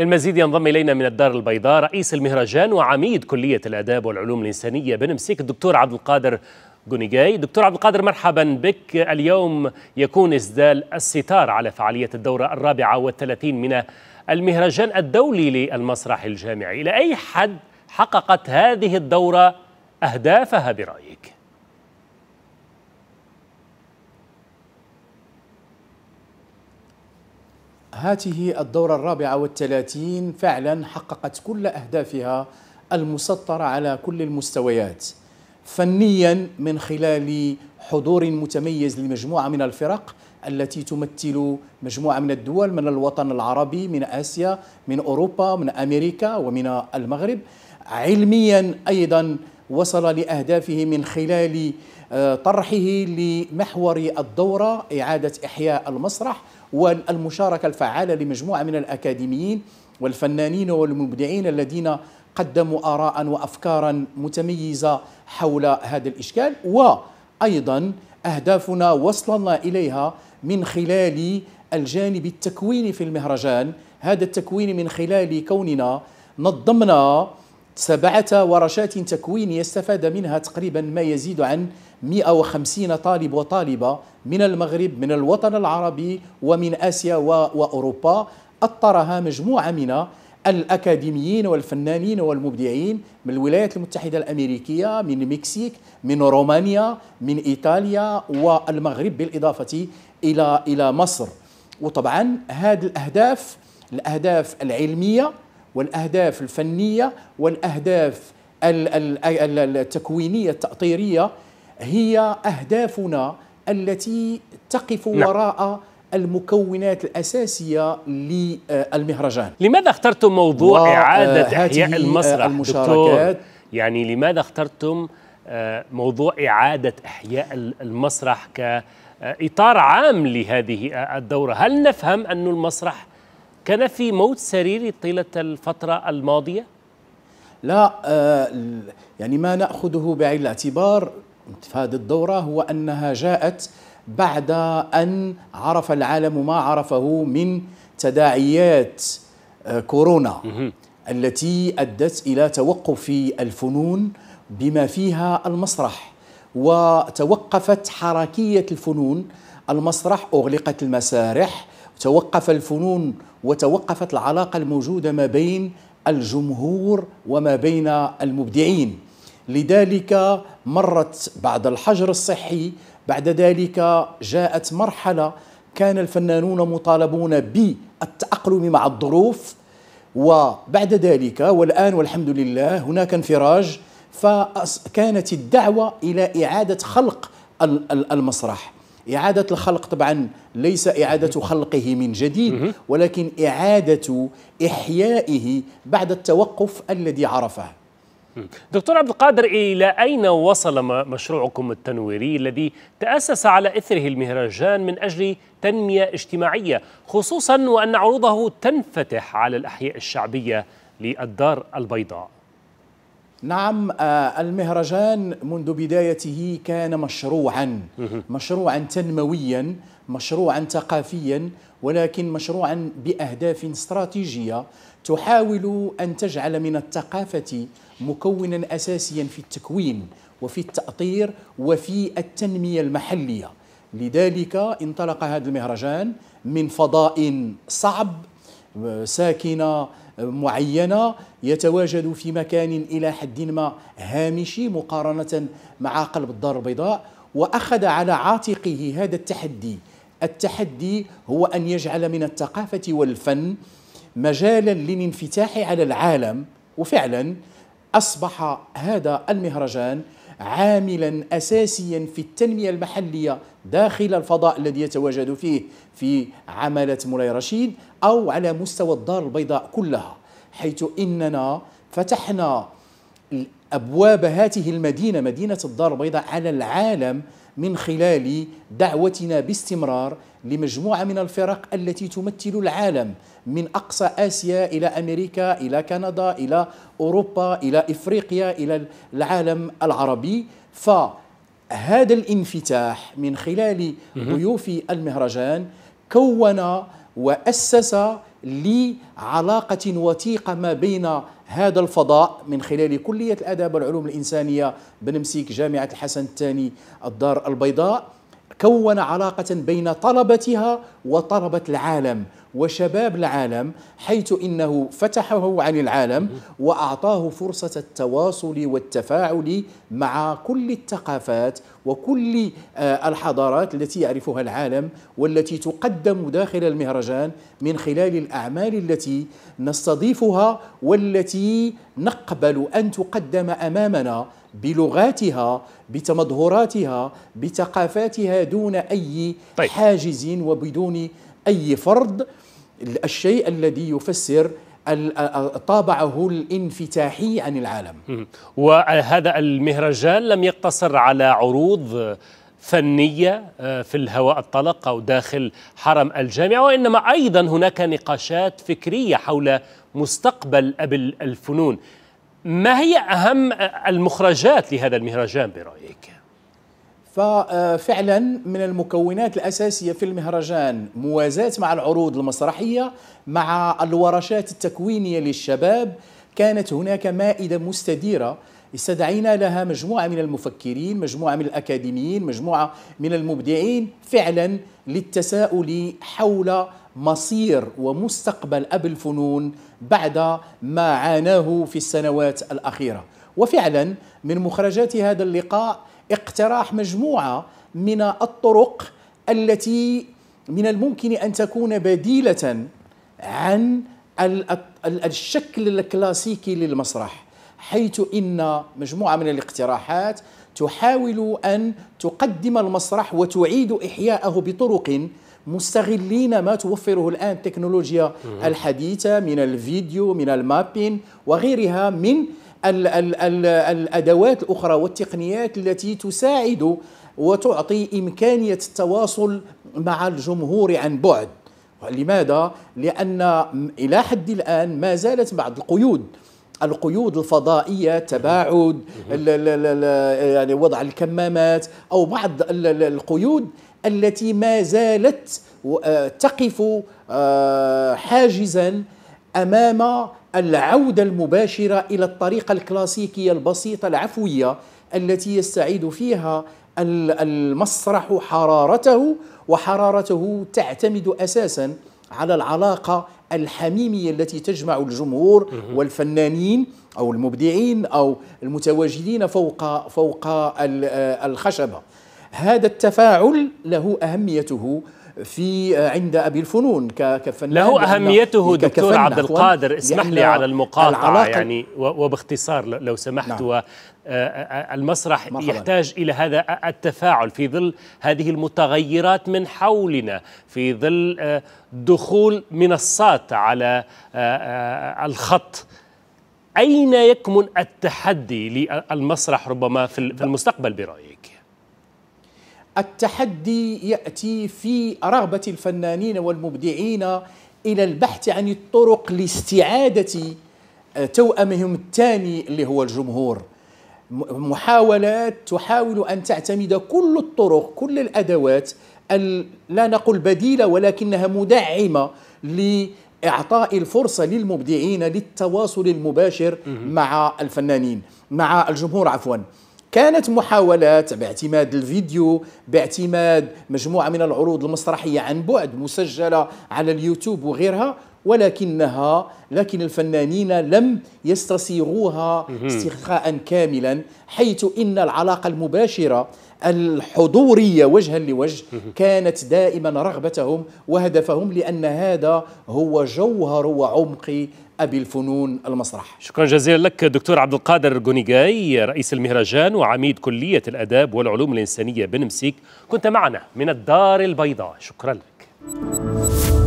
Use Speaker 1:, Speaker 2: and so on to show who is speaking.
Speaker 1: للمزيد ينضم إلينا من الدار البيضاء رئيس المهرجان وعميد كلية الآداب والعلوم الإنسانية بنمسك الدكتور عبد القادر جونيجاي دكتور عبد القادر مرحبا بك اليوم يكون إسدال الستار على فعالية الدورة الرابعة والثلاثين من المهرجان الدولي للمسرح الجامعي إلى أي حد حققت هذه الدورة أهدافها برأيك؟ هاته الدورة الرابعة
Speaker 2: والثلاثين فعلا حققت كل أهدافها المسطرة على كل المستويات فنيا من خلال حضور متميز لمجموعة من الفرق التي تمثل مجموعة من الدول من الوطن العربي من آسيا من أوروبا من أمريكا ومن المغرب علميا أيضا وصل لأهدافه من خلال طرحه لمحور الدورة إعادة إحياء المسرح والمشاركة الفعالة لمجموعة من الأكاديميين والفنانين والمبدعين الذين قدموا آراء وأفكارا متميزة حول هذا الإشكال وأيضا أهدافنا وصلنا إليها من خلال الجانب التكويني في المهرجان هذا التكوين من خلال كوننا نظمنا سبعة ورشات تكوين يستفاد منها تقريبا ما يزيد عن 150 طالب وطالبة من المغرب من الوطن العربي ومن آسيا وأوروبا أطرها مجموعة من الأكاديميين والفنانين والمبدعين من الولايات المتحدة الأمريكية من المكسيك من رومانيا من إيطاليا والمغرب بالإضافة إلى إلى مصر وطبعا هذه الأهداف الأهداف العلمية والأهداف الفنية والأهداف التكوينية التأطيرية هي أهدافنا التي تقف نعم. وراء المكونات الأساسية للمهرجان
Speaker 1: لماذا اخترتم موضوع آه، إعادة إحياء المسرح المشاركات يعني لماذا اخترتم آه، موضوع إعادة إحياء المسرح كإطار آه، عام لهذه الدورة هل نفهم أن المسرح كان في موت سريري طيلة الفترة الماضية؟
Speaker 2: لا يعني ما نأخذه بعين الاعتبار هذه الدورة هو أنها جاءت بعد أن عرف العالم ما عرفه من تداعيات آه، كورونا التي أدت إلى توقف الفنون بما فيها المسرح وتوقفت حركية الفنون المسرح أغلقت المسارح توقف الفنون وتوقفت العلاقة الموجودة ما بين الجمهور وما بين المبدعين لذلك مرت بعد الحجر الصحي بعد ذلك جاءت مرحله كان الفنانون مطالبون بالتاقلم مع الظروف وبعد ذلك والان والحمد لله هناك انفراج فكانت الدعوه الى اعاده خلق المسرح إعادة الخلق طبعا ليس إعادة خلقه من جديد ولكن إعادة إحيائه بعد التوقف الذي عرفه
Speaker 1: دكتور عبد القادر إلى أين وصل مشروعكم التنويري الذي تأسس على إثره المهرجان من أجل تنمية اجتماعية خصوصا وأن عروضه تنفتح على الأحياء الشعبية للدار البيضاء
Speaker 2: نعم آه، المهرجان منذ بدايته كان مشروعا مشروعا تنمويا مشروعا ثقافيا ولكن مشروعا باهداف استراتيجيه تحاول ان تجعل من الثقافه مكونا اساسيا في التكوين وفي التاطير وفي التنميه المحليه لذلك انطلق هذا المهرجان من فضاء صعب ساكنه معينه يتواجد في مكان الى حد ما هامشي مقارنه مع قلب الدار البيضاء واخذ على عاتقه هذا التحدي التحدي هو ان يجعل من الثقافه والفن مجالا للانفتاح على العالم وفعلا اصبح هذا المهرجان عاملا اساسيا في التنميه المحليه داخل الفضاء الذي يتواجد فيه في عمله مولاي رشيد او على مستوى الدار البيضاء كلها حيث اننا فتحنا ابواب هذه المدينه مدينه الدار البيضاء على العالم من خلال دعوتنا باستمرار لمجموعه من الفرق التي تمثل العالم من اقصى اسيا الى امريكا الى كندا الى اوروبا الى افريقيا الى العالم العربي فهذا الانفتاح من خلال ضيوف المهرجان كون واسس لعلاقة وثيقة ما بين هذا الفضاء من خلال كلية الآداب والعلوم الإنسانية بنمسيك جامعة الحسن الثاني الدار البيضاء كون علاقة بين طلبتها وطلبة العالم وشباب العالم حيث انه فتحه عن العالم واعطاه فرصه التواصل والتفاعل مع كل الثقافات وكل آه، الحضارات التي يعرفها العالم والتي تقدم داخل المهرجان من خلال الاعمال التي نستضيفها والتي نقبل ان تقدم امامنا بلغاتها بتمظهراتها بثقافاتها دون اي طيب. حاجز وبدون أي فرد الشيء الذي يفسر طابعه الانفتاحي عن العالم
Speaker 1: وهذا المهرجان لم يقتصر على عروض فنية آه، في الهواء الطلق أو داخل حرم الجامعة وإنما أيضا هناك نقاشات فكرية حول مستقبل أبل الفنون ما هي أهم المخرجات لهذا المهرجان برأيك؟
Speaker 2: ففعلا من المكونات الأساسية في المهرجان موازاة مع العروض المسرحية مع الورشات التكوينية للشباب كانت هناك مائدة مستديرة استدعينا لها مجموعة من المفكرين مجموعة من الأكاديميين مجموعة من المبدعين فعلا للتساؤل حول مصير ومستقبل أب الفنون بعد ما عاناه في السنوات الأخيرة وفعلا من مخرجات هذا اللقاء اقتراح مجموعه من الطرق التي من الممكن ان تكون بديله عن الشكل الكلاسيكي للمسرح حيث ان مجموعه من الاقتراحات تحاول ان تقدم المسرح وتعيد احياءه بطرق مستغلين ما توفره الان التكنولوجيا الحديثه من الفيديو من المابين وغيرها من الادوات الاخرى والتقنيات التي تساعد وتعطي امكانيه التواصل مع الجمهور عن بعد لماذا لان الى حد الان ما زالت بعض القيود القيود الفضائية تباعد يعني وضع الكمامات أو بعض القيود التي ما زالت آه، تقف آه، حاجزا أمام العودة المباشرة إلى الطريقة الكلاسيكية البسيطة العفوية التي يستعيد فيها المسرح حرارته وحرارته تعتمد أساساً على العلاقة الحميمية التي تجمع الجمهور والفنانين أو المبدعين أو المتواجدين فوق فوق الخشبة هذا التفاعل له أهميته في آه، عند ابي الفنون كفنان له اهميته دكتور عبد القادر اسمح لي على المقاطعه يعني
Speaker 1: وباختصار لو سمحت نعم. آه، آه، المسرح مرحباً. يحتاج الى هذا التفاعل في ظل هذه المتغيرات من حولنا في ظل دخول منصات على الخط اين يكمن التحدي للمسرح ربما في المستقبل برايك التحدي ياتي
Speaker 2: في رغبه الفنانين والمبدعين الى البحث عن الطرق لاستعاده آه، توامهم الثاني اللي هو الجمهور محاولات تحاول ان تعتمد كل الطرق كل الادوات لا نقول بديله ولكنها مدعمه لاعطاء الفرصه للمبدعين للتواصل المباشر مع الفنانين مع الجمهور عفوا كانت محاولات باعتماد الفيديو باعتماد مجموعة من العروض المسرحية عن بعد مسجلة على اليوتيوب وغيرها ولكنها لكن الفنانين لم يستسيغوها استرخاء كاملا حيث ان العلاقه المباشره الحضوريه وجها لوجه كانت دائما رغبتهم وهدفهم لان هذا هو جوهر وعمق ابي الفنون المسرح.
Speaker 1: شكرا جزيلا لك دكتور عبد القادر جونيجاي رئيس المهرجان وعميد كليه الاداب والعلوم الانسانيه بنمسيك كنت معنا من الدار البيضاء شكرا لك.